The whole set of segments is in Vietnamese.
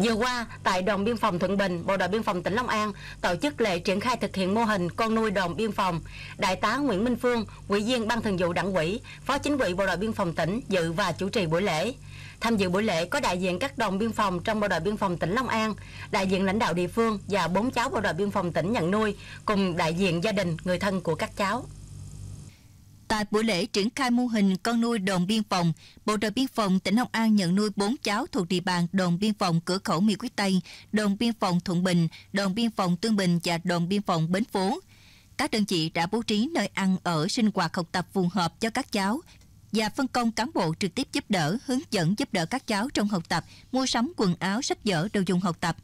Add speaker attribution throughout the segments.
Speaker 1: Vừa qua, tại đồn biên phòng Thuận Bình, Bộ đội biên phòng tỉnh Long An tổ chức lễ triển khai thực hiện mô hình con nuôi đồn biên phòng. Đại tá Nguyễn Minh Phương, Ủy viên Ban Thường vụ Đảng ủy, Phó Chính ủy Bộ đội biên phòng tỉnh dự và chủ trì buổi lễ. Tham dự buổi lễ có đại diện các đồn biên phòng trong Bộ đội biên phòng tỉnh Long An, đại diện lãnh đạo địa phương và bốn cháu Bộ đội biên phòng tỉnh nhận nuôi cùng đại diện gia đình, người thân của các cháu. Tại buổi lễ triển khai mô hình con
Speaker 2: nuôi đồn biên phòng, Bộ đội biên phòng tỉnh Long An nhận nuôi 4 cháu thuộc địa bàn đồn biên phòng cửa khẩu Mỹ Quý Tây, đồn biên phòng Thuận Bình, đồn biên phòng Tương Bình và đồn biên phòng Bến Phố. Các đơn vị đã bố trí nơi ăn ở sinh hoạt học tập phù hợp cho các cháu và phân công cán bộ trực tiếp giúp đỡ, hướng dẫn giúp đỡ các cháu trong học tập, mua sắm quần áo, sách vở, đồ dùng học tập.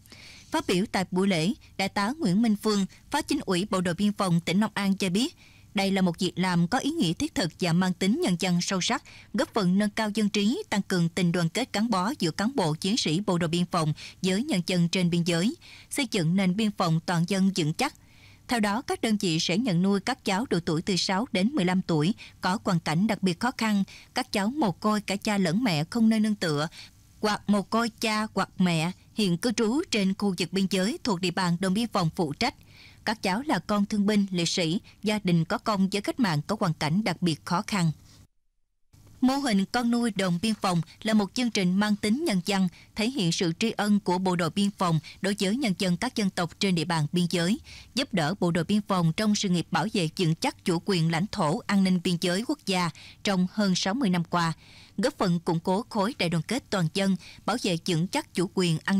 Speaker 2: Phát biểu tại buổi lễ, Đại tá Nguyễn Minh Phương, Phó Chính ủy Bộ đội Biên phòng tỉnh Long An cho biết, đây là một việc làm có ý nghĩa thiết thực và mang tính nhân dân sâu sắc, góp phần nâng cao dân trí, tăng cường tình đoàn kết gắn bó giữa cán bộ chiến sĩ bộ đội biên phòng với nhân dân trên biên giới, xây dựng nền biên phòng toàn dân vững chắc. Theo đó, các đơn vị sẽ nhận nuôi các cháu độ tuổi từ 6 đến 15 tuổi có hoàn cảnh đặc biệt khó khăn, các cháu mồ côi cả cha lẫn mẹ không nơi nương tựa, hoặc mồ côi cha hoặc mẹ hiện cư trú trên khu vực biên giới thuộc địa bàn đồn biên phòng phụ trách. Các cháu là con thương binh, liệt sĩ, gia đình có công với cách mạng có hoàn cảnh đặc biệt khó khăn. Mô hình con nuôi đồng biên phòng là một chương trình mang tính nhân dân, thể hiện sự tri ân của bộ đội biên phòng đối với nhân dân các dân tộc trên địa bàn biên giới, giúp đỡ bộ đội biên phòng trong sự nghiệp bảo vệ vững chắc chủ quyền lãnh thổ, an ninh biên giới quốc gia trong hơn 60 năm qua, góp phần củng cố khối đại đoàn kết toàn dân, bảo vệ vững chắc chủ quyền an